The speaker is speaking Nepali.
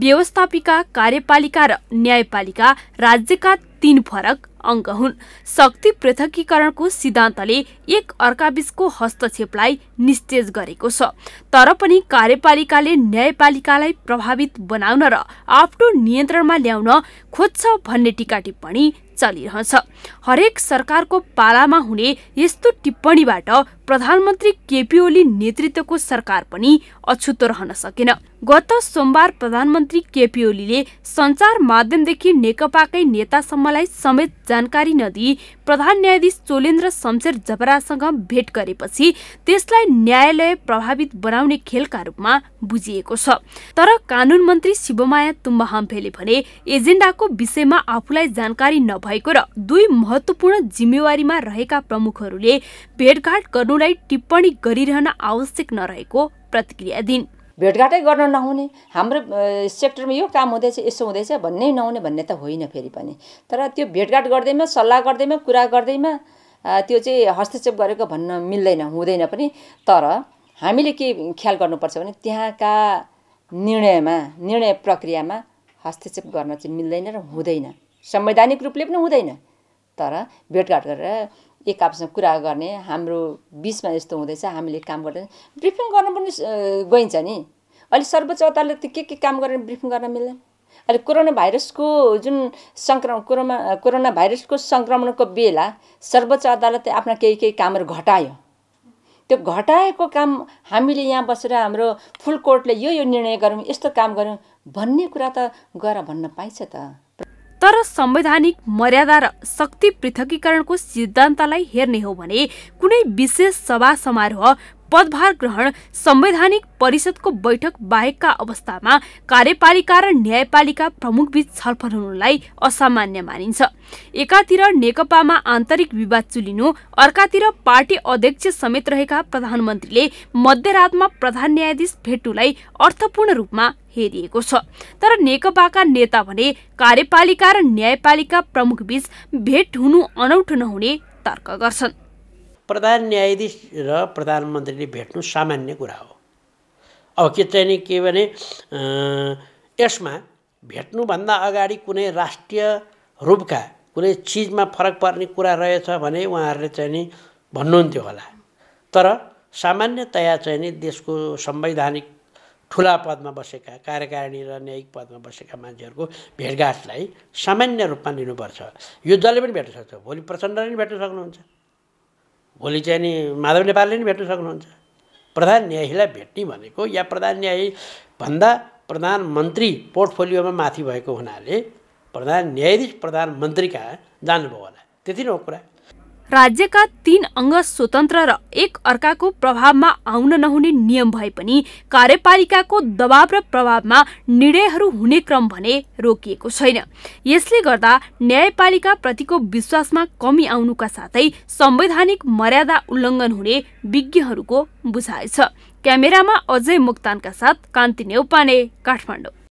व्यवस्थापिका कार्यपालिका र न्यायपालिका राज्यका तीन फरक अङ्ग हुन् शक्ति पृथकीकरणको सिद्धान्तले एक अर्काबीचको हस्तक्षेपलाई निस्तेज गरेको छ तर पनि कार्यपालिकाले न्यायपालिकालाई प्रभावित बनाउन र आफ्नो नियन्त्रणमा ल्याउन खोज्छ भन्ने टिका टिप्पणी चलिरहन्छ हरेक सरकारको पालामा हुने यस्तो टिप्पणीबाट प्रधानमन्त्री केपी ओली नेतृत्वको सरकार पनि अछुतो रहन सकेन गत सोमबार प्रधानमन्त्री केपी ओलीले सञ्चार माध्यमदेखि नेकपाकै नेतासम्मलाई समेत जानकारी नदिई प्रधान न्यायाधीश चोलेन्द्र शमशेर जबरासँग भेट गरेपछि त्यसलाई न्यायालय प्रभावित बनाउने खेलका रूपमा बुझिएको छ तर कानुन मन्त्री शिवमाया तुम्बहाम्फेले भने एजेन्डाको विषयमा आफूलाई जानकारी नभएको र दुई महत्वपूर्ण जिम्मेवारीमा रहेका प्रमुखहरूले भेटघाट गर्नु कुनै टिप्पणी गरिरहन आवश्यक नरहेको प्रतिक्रिया दिन् भेटघाटै गर्न नहुने हाम्रो सेक्टरमा यो काम हुँदैछ यसो हुँदैछ भन्नै नहुने भन्ने त होइन फेरि पनि तर त्यो भेटघाट गर्दैमा सल्लाह गर्दैमा कुरा गर्दैमा त्यो चाहिँ हस्तक्षेप गरेको भन्न मिल्दैन हुँदैन पनि तर हामीले के ख्याल गर्नुपर्छ भने त्यहाँका निर्णयमा निर्णय प्रक्रियामा हस्तक्षेप गर्न चाहिँ मिल्दैन र हुँदैन संवैधानिक रूपले पनि हुँदैन तर भेटघाट गरेर एक आपसमा कुरा गर्ने हाम्रो बिचमा यस्तो हुँदैछ हामीले काम गर्दैन ब्रिफिङ गर्न पनि गइन्छ नि अहिले सर्वोच्च अदालतले त के के काम गरेर ब्रिफिङ गर्न मिल्दैन अहिले कोरोना भाइरसको जुन सङ्क्रमण कोरोना कोरोना भाइरसको सङ्क्रमणको बेला सर्वोच्च अदालतले आफ्ना केही केही कामहरू घटायो त्यो घटाएको काम हामीले यहाँ बसेर हाम्रो फुल कोर्टले यो यो निर्णय गऱ्यौँ यस्तो काम गऱ्यौँ भन्ने कुरा त गएर भन्न पाइन्छ त तर संवैधानिक मर्यादा र शक्ति पृथकीकरणको सिद्धान्तलाई हेर्ने हो भने कुनै विशेष सभा समारोह पदभार ग्रहण संवैधानिक परिषदको बैठक बाहेकका अवस्थामा कार्यपालिका र न्यायपालिका प्रमुखबीच छलफल हुनुलाई असामान्य मानिन्छ एकातिर नेकपामा आन्तरिक विवाद चुलिनु अर्कातिर पार्टी अध्यक्ष समेत रहेका प्रधानमन्त्रीले मध्यरातमा प्रधान न्यायाधीश भेट्नुलाई अर्थपूर्ण रूपमा हेरिएको छ तर नेकपाका नेता भने कार्यपालिका र न्यायपालिका प्रमुखबीच भेट हुनु अनौठो नहुने तर्क गर्छन् प्रधान न्यायाधीश र प्रधानमन्त्रीले भेट्नु सामान्य कुरा हो अब के चाहिँ के भने यसमा भेट्नुभन्दा अगाडि कुनै राष्ट्रिय रूपका कुनै चिजमा फरक पर्ने कुरा रहेछ भने उहाँहरूले चाहिँ नि भन्नुहुन्थ्यो होला तर सामान्यतया चाहिँ नि देशको संवैधानिक ठुला पदमा बसेका कार्यकारिणी र न्यायिक पदमा बसेका मान्छेहरूको भेटघाटलाई सामान्य रूपमा लिनुपर्छ यो जसले पनि भेट्न सक्छ भोलि प्रचण्डले पनि भेट्न सक्नुहुन्छ भोलि चाहिँ नि माधव नेपालले नि भेट्न सक्नुहुन्छ प्रधान न्यायाधीशलाई भेट्ने भनेको या प्रधान न्यायाधीश भन्दा प्रधानमन्त्री पोर्टफोलियोमा माथि भएको हुनाले प्रधान न्यायाधीश प्रधानमन्त्रीका जानुभयो होला त्यति नै हो कुरा राज्यका तीन अङ्ग स्वतन्त्र र एक अर्काको प्रभावमा आउन नहुने नियम भए पनि कार्यपालिकाको दबाव र प्रभावमा निर्णयहरू हुने क्रम भने रोकिएको छैन यसले गर्दा न्यायपालिकाप्रतिको विश्वासमा कमी आउनुका साथै संवैधानिक मर्यादा उल्लङ्घन हुने विज्ञहरूको बुझाइ छ क्यामेरामा अजय मुक्तानका साथ कान्ति नेउपाने काठमाडौँ